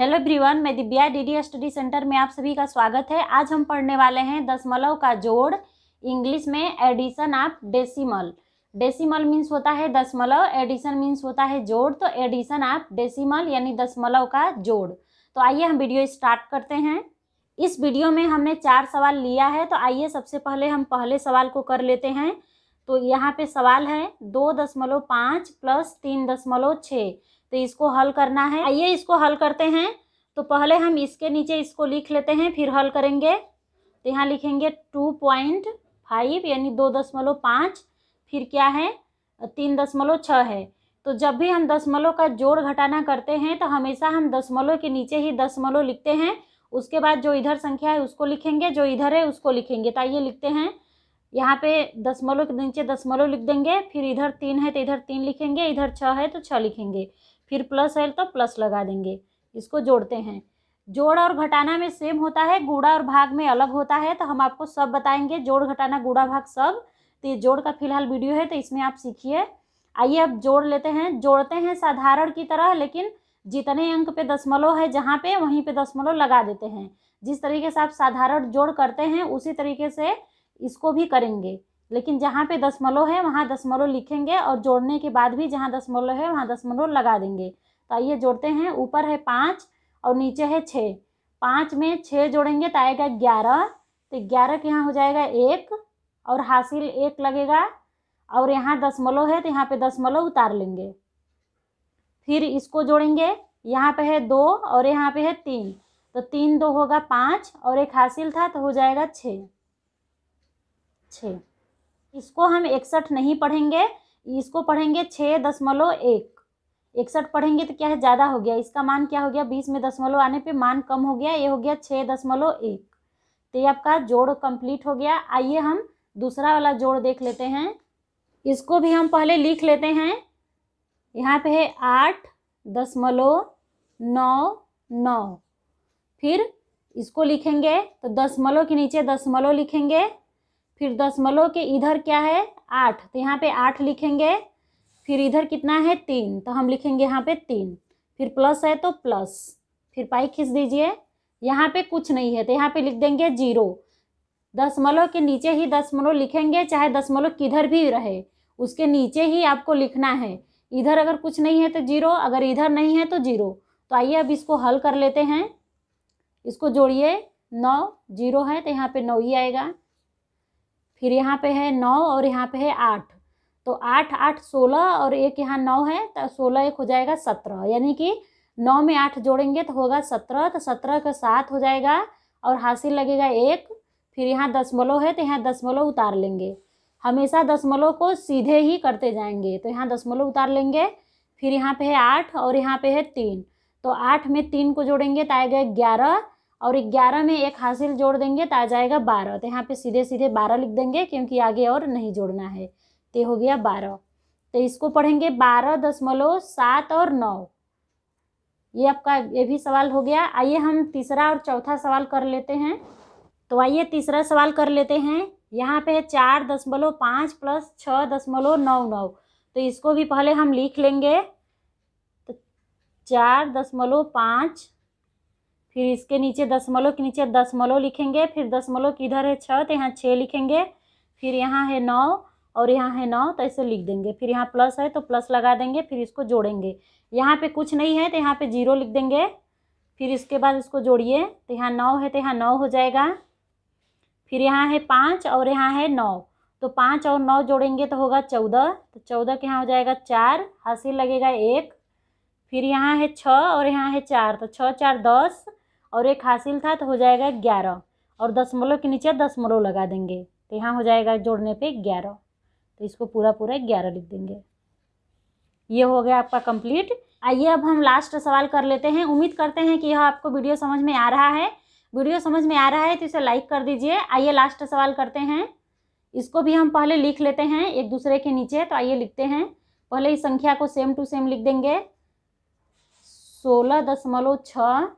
hello everyone मैं Divya D study centre में आप सभी का स्वागत है आज हम पढ़ने वाले हैं दशमलव का जोड़ इंग्लिश में addition of decimal decimal means होता है दशमलव एडिशन मीन्स होता है जोड़ तो एडिशन ऑफ डेसिमल यानी दशमलव का जोड़ तो आइए हम वीडियो स्टार्ट करते हैं इस वीडियो में हमने चार सवाल लिया है तो आइए सबसे पहले हम पहले सवाल को कर लेते हैं तो यहाँ पे सवाल है दो दशमलव पाँच प्लस तीन दशमलव छः तो इसको हल करना है आइए इसको हल करते हैं तो पहले हम इसके नीचे इसको लिख लेते हैं फिर हल करेंगे तो यहाँ लिखेंगे टू पॉइंट फाइव यानी दो दशमलव पाँच फिर क्या है तीन दशमलव छः है तो जब भी हम दशमलव का जोड़ घटाना करते हैं तो हमेशा हम दशमलव के नीचे ही दशमलव लिखते हैं उसके बाद जो इधर संख्या है उसको लिखेंगे जो इधर है उसको लिखेंगे तो आइए लिखते हैं यहाँ पे दशमलव के नीचे दशमलव लिख देंगे फिर इधर तीन है तो इधर तीन लिखेंगे इधर छः है तो छः लिखेंगे फिर प्लस है तो प्लस लगा देंगे इसको जोड़ते हैं जोड़ और घटाना में सेम होता है गुड़ा और भाग में अलग होता है तो हम आपको सब बताएंगे जोड़ घटाना गुड़ा भाग सब तो ये जोड़ का फिलहाल वीडियो है तो इसमें आप सीखिए आइए अब जोड़ लेते हैं जोड़ते हैं साधारण की तरह लेकिन जितने अंक पे दशमलव है जहाँ पे वहीं पे दशमलव लगा देते हैं जिस तरीके से आप साधारण जोड़ करते हैं उसी तरीके से इसको भी करेंगे लेकिन जहाँ पे दशमलव है वहाँ दशमलव लिखेंगे और जोड़ने के बाद भी जहाँ दशमलव है वहाँ दशमलव लगा देंगे तो आइए जोड़ते हैं ऊपर है पाँच और नीचे है छः पाँच में छः जोड़ेंगे तो आएगा ग्यारह तो ग्यारह के यहाँ हो जाएगा एक और हासिल एक लगेगा और यहाँ दशमलव है तो यहाँ पे दशमलव उतार लेंगे फिर इसको जोड़ेंगे यहाँ पे है दो और यहाँ पे है तीन तो तीन दो होगा पाँच और एक हासिल था तो हो जाएगा छः छः इसको हम इकसठ नहीं पढ़ेंगे इसको पढ़ेंगे छः दशमलव एक इकसठ पढ़ेंगे तो क्या है ज़्यादा हो गया इसका मान क्या हो गया बीस में दशमलव आने पे मान कम हो गया ये हो गया छः दशमलव एक तो ये आपका जोड़ कंप्लीट हो गया आइए हम दूसरा वाला जोड़ देख लेते हैं इसको भी हम पहले लिख लेते हैं यहाँ पे है आठ दशमलव नौ नौ फिर इसको लिखेंगे तो दशमलव के नीचे दशमलव लिखेंगे फिर दशमलव के इधर क्या है आठ तो यहाँ पे आठ लिखेंगे फिर इधर कितना है तीन तो हम लिखेंगे यहाँ पे तीन फिर प्लस है तो प्लस फिर पाई खींच दीजिए यहाँ पे कुछ नहीं है तो यहाँ पे लिख देंगे जीरो दशमलव के नीचे ही दशमलव लिखेंगे चाहे दशमलव किधर भी रहे उसके नीचे ही आपको लिखना है इधर अगर कुछ नहीं है तो जीरो अगर इधर नहीं है तो जीरो तो आइए अब इसको हल कर लेते हैं इसको जोड़िए नौ जीरो है तो यहाँ पे नौ ही आएगा फिर यहाँ पे है नौ और यहाँ पे है आठ तो आठ आठ सोलह और एक यहाँ नौ है तो सोलह एक हो जाएगा सत्रह यानी कि नौ में आठ जोड़ेंगे तो होगा सत्रह तो सत्रह का सात हो जाएगा और हासिल लगेगा एक फिर यहाँ दसमलव है तो यहाँ दसमलव उतार लेंगे हमेशा दसमलव को सीधे ही करते जाएंगे तो यहाँ दसमलव उतार लेंगे फिर यहाँ पे है आठ और यहाँ पे है तीन तो आठ में तीन को जोड़ेंगे तो आएगा ग्यारह और ग्यारह में एक हासिल जोड़ देंगे तो आ जाएगा बारह तो यहाँ पे सीधे सीधे बारह लिख देंगे क्योंकि आगे और नहीं जोड़ना है तो हो गया बारह तो इसको पढ़ेंगे बारह दशमलव सात और नौ ये आपका ये भी सवाल हो गया आइए हम तीसरा और चौथा सवाल कर लेते हैं तो आइए तीसरा सवाल कर लेते हैं यहाँ पे है चार दशमलव पाँच प्लस छः दशमलव नौ नौ तो इसको भी पहले हम लिख लेंगे तो चार दशमलव पाँच फिर इसके नीचे दसमलव के नीचे दसमलव लिखेंगे फिर दशमलव किधर है छः तो यहाँ छः लिखेंगे फिर यहाँ है नौ और यहाँ है नौ तो ऐसे लिख देंगे फिर यहाँ प्लस है तो प्लस लगा देंगे फिर इसको जोड़ेंगे यहाँ पे कुछ नहीं है तो यहाँ पे जीरो लिख देंगे फिर इसके बाद इसको जोड़िए तो यहाँ नौ है तो यहाँ नौ हो जाएगा फिर यहाँ है पाँच और यहाँ है नौ तो पाँच और नौ जोड़ेंगे तो होगा चौदह तो चौदह के यहाँ हो जाएगा चार हासिल लगेगा एक फिर यहाँ है छः और यहाँ है चार तो छः चार दस और एक हासिल था तो हो जाएगा ग्यारह और दसमलव के नीचे दसमलव लगा देंगे तो यहाँ हो जाएगा जोड़ने पे ग्यारह तो इसको पूरा पूरा ग्यारह लिख देंगे ये हो गया आपका कंप्लीट आइए अब हम लास्ट सवाल कर लेते हैं उम्मीद करते हैं कि यह आपको वीडियो समझ में आ रहा है वीडियो समझ में आ रहा है तो इसे लाइक कर दीजिए आइए लास्ट सवाल करते हैं इसको भी हम पहले लिख लेते हैं एक दूसरे के नीचे तो आइए लिखते हैं पहले इस संख्या को सेम टू सेम लिख देंगे सोलह दशमलव छः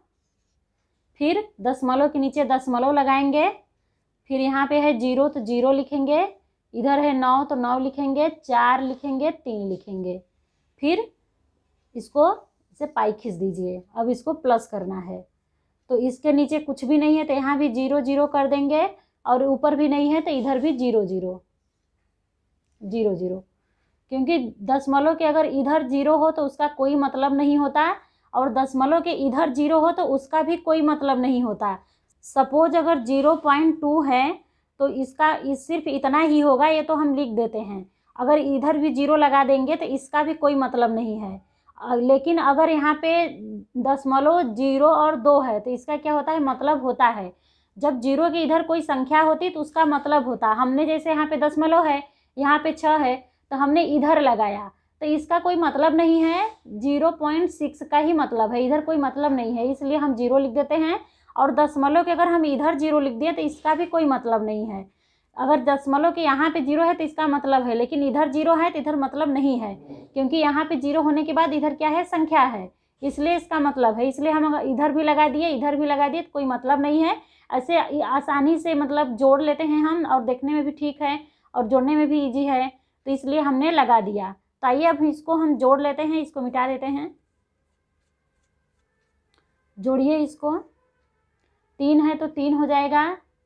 फिर दसमलव के नीचे दसमलव लगाएंगे फिर यहाँ पे है जीरो तो जीरो लिखेंगे इधर है नौ तो नौ लिखेंगे चार लिखेंगे तीन लिखेंगे फिर इसको इसे पाई खींच दीजिए अब इसको प्लस करना है तो इसके नीचे कुछ भी नहीं है तो यहाँ भी जीरो जीरो कर देंगे और ऊपर भी नहीं है तो इधर भी जीरो जीरो जीरो जीरो क्योंकि दसमलव के अगर इधर जीरो हो तो उसका कोई मतलब नहीं होता और दशमलव के इधर जीरो हो तो उसका भी कोई मतलब नहीं होता सपोज अगर जीरो पॉइंट टू है तो इसका इस सिर्फ इतना ही होगा ये तो हम लिख देते हैं अगर इधर भी जीरो लगा देंगे तो इसका भी कोई मतलब नहीं है लेकिन अगर यहाँ पे दशमलव जीरो और दो है तो इसका क्या होता है मतलब होता है जब जीरो के इधर कोई संख्या होती तो उसका मतलब होता हमने जैसे यहाँ पे दशमलव है यहाँ पे छः है तो हमने इधर लगाया तो इसका कोई मतलब नहीं है जीरो पॉइंट सिक्स का ही मतलब है इधर कोई मतलब नहीं है इसलिए हम जीरो लिख देते हैं और दशमलव के अगर हम इधर जीरो लिख दिए तो इसका भी कोई मतलब नहीं है अगर दशमलव के यहाँ पे जीरो है तो इसका मतलब है लेकिन इधर जीरो है तो इधर मतलब नहीं है क्योंकि यहाँ पे जीरो होने के बाद इधर क्या है संख्या है इसलिए इसका मतलब है इसलिए हम इधर भी लगा दिए इधर भी लगा दिए तो कोई मतलब नहीं है ऐसे आसानी से मतलब जोड़ लेते हैं हम और देखने में भी ठीक है और जोड़ने में भी ईजी है तो इसलिए हमने लगा दिया तो आइए अब इसको हम जोड़ लेते हैं इसको मिटा देते हैं जोड़िए इसको तीन है तो तीन हो जाएगा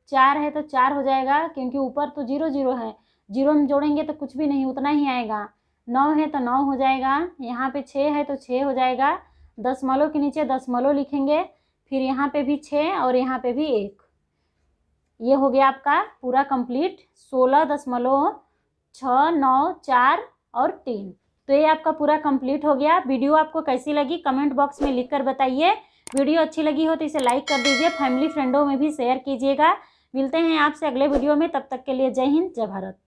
चार है तो चार हो जाएगा क्योंकि ऊपर तो जीरो जीरो है जीरो में जोड़ेंगे तो कुछ भी नहीं उतना ही आएगा नौ है तो नौ हो जाएगा यहाँ पे छः है तो छः हो जाएगा दस मलों के नीचे दस मलों लिखेंगे फिर यहाँ पे भी छः और यहाँ पे भी एक ये हो गया आपका पूरा कंप्लीट सोलह दशमलव छः नौ चार और तीन तो ये आपका पूरा कंप्लीट हो गया वीडियो आपको कैसी लगी कमेंट बॉक्स में लिखकर बताइए वीडियो अच्छी लगी हो तो इसे लाइक कर दीजिए फैमिली फ्रेंडों में भी शेयर कीजिएगा मिलते हैं आपसे अगले वीडियो में तब तक के लिए जय हिंद जय भारत